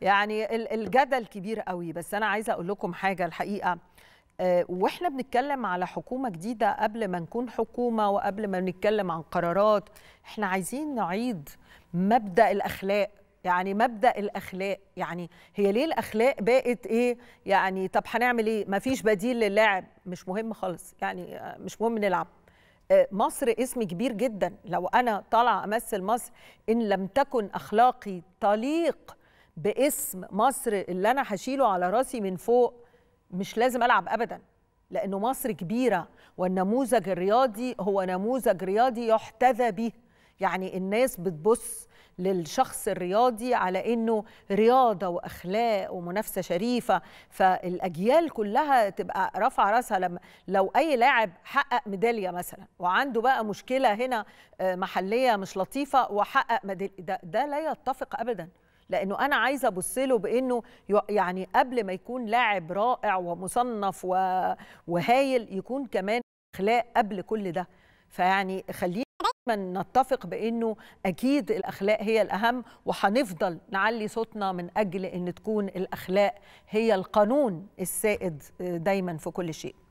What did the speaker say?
يعني الجدل كبير قوي بس انا عايزه اقول لكم حاجه الحقيقه آه، واحنا بنتكلم على حكومه جديده قبل ما نكون حكومه وقبل ما نتكلم عن قرارات احنا عايزين نعيد مبدا الاخلاق يعني مبدا الاخلاق يعني هي ليه الاخلاق بقت ايه يعني طب هنعمل ايه مفيش بديل للعب مش مهم خالص يعني مش مهم نلعب آه، مصر اسم كبير جدا لو انا طالعه امثل مصر ان لم تكن اخلاقي طليق باسم مصر اللي انا هشيله على راسي من فوق مش لازم العب ابدا لانه مصر كبيره والنموذج الرياضي هو نموذج رياضي يحتذى به يعني الناس بتبص للشخص الرياضي على انه رياضه واخلاق ومنافسه شريفه فالاجيال كلها تبقى رافعه راسها لما لو اي لاعب حقق ميداليه مثلا وعنده بقى مشكله هنا آه، محليه مش لطيفه وحقق ميداليه ده, ده لا يتفق ابدا لانه انا عايزه ابص له بانه يعني قبل ما يكون لاعب رائع ومصنف وهايل يكون كمان اخلاق قبل كل ده فيعني خلينا دايما نتفق بانه اكيد الاخلاق هي الاهم وهنفضل نعلي صوتنا من اجل ان تكون الاخلاق هي القانون السائد آه، دايما في كل شيء